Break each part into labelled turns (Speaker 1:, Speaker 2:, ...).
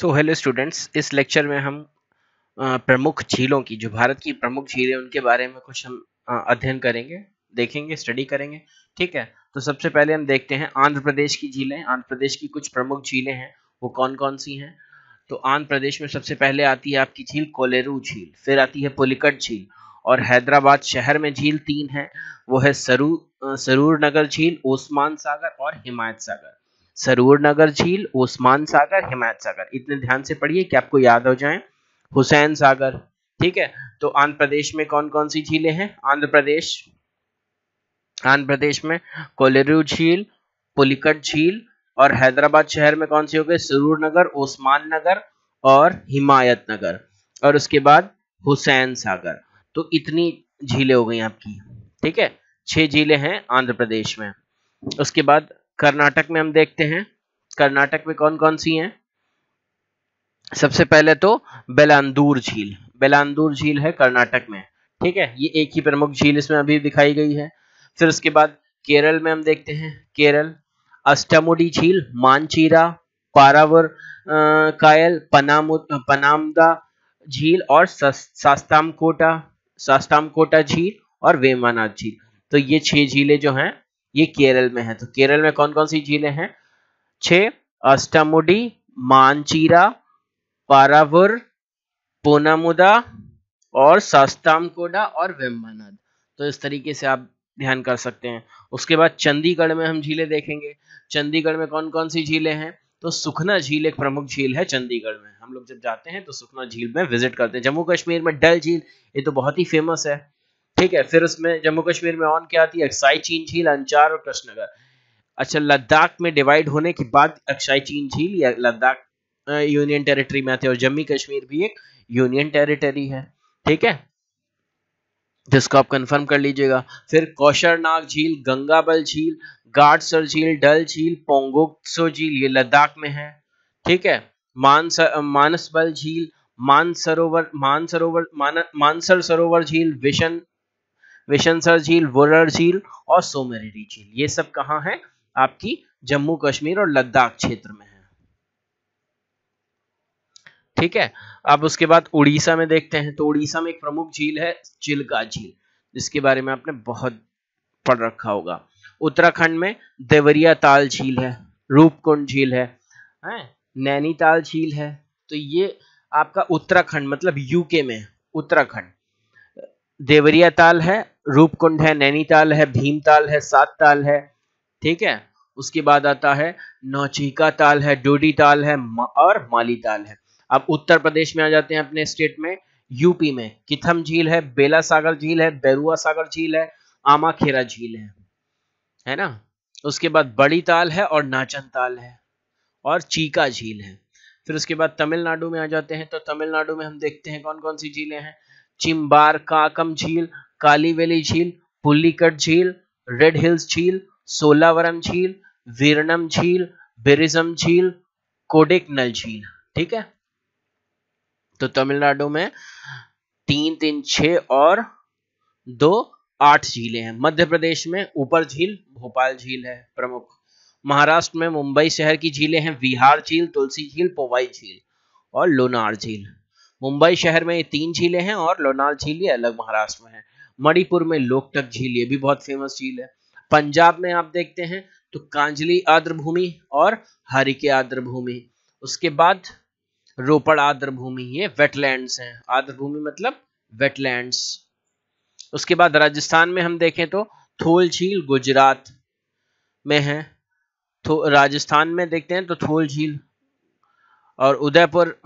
Speaker 1: सो hello students इस lecture में हम प्रमुख झीलों की जो भारत की प्रमुख झीलें उनके बारे में कुछ हम अध्ययन करेंगे देखेंगे स्टडी करेंगे ठीक है तो सबसे पहले हम देखते हैं आंध्र प्रदेश की झीलें आंध्र प्रदेश की कुछ प्रमुख झीलें हैं वो कौन कौन सी हैं तो आंध्र प्रदेश में सबसे पहले आती है आपकी झील कोलेरू झील फिर आती है पुलिकट झील और हैदराबाद शहर में झील तीन है वो है सरू सरूर नगर झील ओस्मान सागर और हिमायत सागर सरूर नगर झील ओस्मान सागर हिमायत सागर इतने ध्यान से पढ़िए कि आपको याद हो जाए हुसैन सागर ठीक है तो आंध्र प्रदेश में कौन कौन सी झीलें हैं आंध्र प्रदेश आंध्र प्रदेश में कोलेरू झील पुलिकट झील और हैदराबाद शहर में कौन सी हो गए सरूर नगर ओस्मान नगर और हिमायत नगर और उसके बाद हुसैन सागर तो इतनी झीलें हो गई आपकी ठीक है छह झीलें हैं आंध्र प्रदेश में उसके बाद कर्नाटक में हम देखते हैं कर्नाटक में कौन कौन सी हैं सबसे पहले तो बेलांदूर झील बेलांदूर झील है कर्नाटक में ठीक है ये एक ही प्रमुख झील इसमें अभी दिखाई गई है फिर उसके बाद केरल में हम देखते हैं केरल अष्टमुडी झील मानचीरा पारावर कायल पनामु पनामदा झील और सास्तामकोटा सास्तामकोटा झील और वेमानाथ झील तो ये छह झीलें जो हैं ये केरल में है तो केरल में कौन कौन सी झीलें हैं छे अष्टमुडी मानचीरा पारावुर पोनामुदा और सस्तामकोडा और वेम्बानद तो इस तरीके से आप ध्यान कर सकते हैं उसके बाद चंडीगढ़ में हम झीलें देखेंगे चंडीगढ़ में कौन कौन सी झीलें हैं तो सुखना झील एक प्रमुख झील है चंडीगढ़ में हम लोग जब जाते हैं तो सुखना झील में विजिट करते हैं जम्मू कश्मीर में डल झील ये तो बहुत ही फेमस है ठीक है फिर उसमें जम्मू कश्मीर में ऑन क्या आती तो है अक्साई चीन झील अंचार और कृष्णनगर अच्छा लद्दाख में डिवाइड होने के बाद अक्साई चीन झील या लद्दाख यूनियन टेरिटरी में आते हैं और जम्मू कश्मीर भी एक यूनियन टेरिटरी है ठीक है जिसको आप कंफर्म कर लीजिएगा फिर कौशरनाग झील गंगाबल झील गाडसर झील डल झील पोंगोत्सो झील ये लद्दाख में है ठीक है मानसर मानसबल झील मानसरोवर मानसरोवर मान मानसर सरोवर झील विशन विशनसर झील वुरर झील और सोमेरी झील ये सब कहाँ है आपकी जम्मू कश्मीर और लद्दाख क्षेत्र में है ठीक है अब उसके बाद उड़ीसा में देखते हैं तो उड़ीसा में एक प्रमुख झील है चिलका झील जिसके बारे में आपने बहुत पढ़ रखा होगा उत्तराखंड में देवरिया ताल झील है रूपकुंड झील है, है? नैनीताल झील है तो ये आपका उत्तराखंड मतलब यूके में उत्तराखंड देवरिया ताल है रूपकुंड है नैनीताल है भीमताल है सात ताल है ठीक है उसके बाद आता है नौचिका ताल है डोडी ताल है और माली ताल है अब उत्तर प्रदेश में आ जाते हैं अपने स्टेट में यूपी में किथम झील है बेला सागर झील है बैरुआ सागर झील है आमा खेरा झील है है ना उसके बाद बड़ी ताल है और नाचन ताल है और चीका झील है फिर उसके बाद तमिलनाडु में आ जाते हैं तो तमिलनाडु में हम देखते हैं कौन कौन सी झीलें हैं चिम्बार काकम झील कालीवेली झील पुलिकट झील रेड हिल्स झील सोलावरम झील वीरनम झील बेरिजम झील कोडेकनल झील ठीक है तो तमिलनाडु में तीन तीन छ और दो आठ झीलें हैं मध्य प्रदेश में ऊपर झील भोपाल झील है प्रमुख महाराष्ट्र में मुंबई शहर की झीलें हैं विहार झील तुलसी झील पोवाई झील और लोनार झील मुंबई शहर में ये तीन झीलें हैं और लोनार झील ये अलग महाराष्ट्र में है मणिपुर में लोकटक झील ये भी बहुत फेमस झील है पंजाब में आप देखते हैं तो कांजली आर्द्र भूमि और हरिके आर्द्र भूमि उसके बाद रोपड़ आर्द्र भूमि ये वेटलैंड्स हैं आर्द्र भूमि मतलब वेटलैंड्स उसके बाद राजस्थान में हम देखें तो थोल झील गुजरात में है तो राजस्थान में देखते हैं तो थोल झील और उदयपुर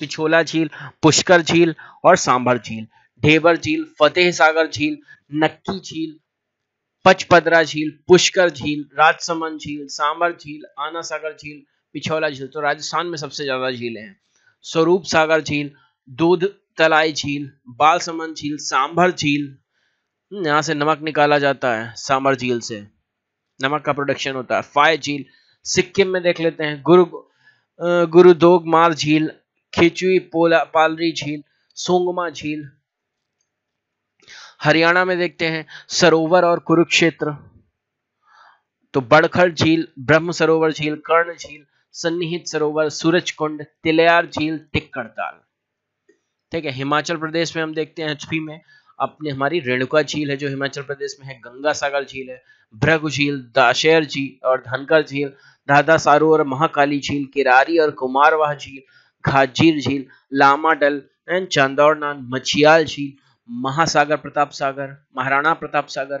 Speaker 1: पिछोला झील पुष्कर झील और सांभर झील ढेबर झील फतेह सागर झील नक्की झील पचपदरा झील पुष्कर झील राजसमंद झील सांबर झील आना सागर झील पिछौला झील तो राजस्थान में सबसे ज्यादा झीलें हैं स्वरूप सागर झील दूध तलाई झील बालसमंद झील सांभर झील हम्म, यहाँ से नमक निकाला जाता है सांभर झील से नमक का प्रोडक्शन होता है फाय झील सिक्किम में देख लेते हैं गुरु गुरुदोग मार झील खिचुई पोला पालरी झील सोंगमा झील हरियाणा में देखते हैं सरोवर और कुरुक्षेत्र तो बड़खड़ झील ब्रह्म सरोवर झील कर्ण झील सन्निहित सरोवर सूरज कुंड तिलयार झील टिक्कड़ताल ठीक है हिमाचल प्रदेश में हम देखते हैं एचपी में अपने हमारी रेणुका झील है जो हिमाचल प्रदेश में है गंगा सागर झील है भ्रगु झील दाशेर झील और धनकर झील दादा सारू और महाकाली झील किरारी और कुमारवाह झील घाजीर झील लामा डल एंड नान मछियाल झील महासागर प्रताप सागर महाराणा प्रताप सागर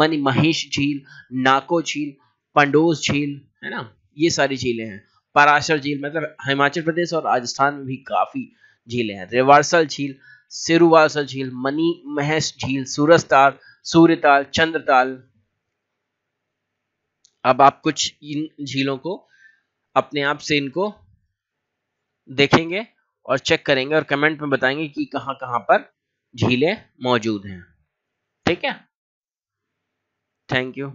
Speaker 1: मनी महेश झील नाको झील पंडोस झील है ना ये सारी झीलें हैं पराशर झील मतलब हिमाचल प्रदेश और राजस्थान में भी काफ़ी झीलें हैं रेवारसल झील सिरुवासल झील मनी महेश झील सूरजताल सूर्यताल चंद्रताल अब आप कुछ इन झीलों को अपने आप से इनको देखेंगे और चेक करेंगे और कमेंट में बताएंगे कि कहां कहाँ पर झीलें मौजूद हैं ठीक है थैंक यू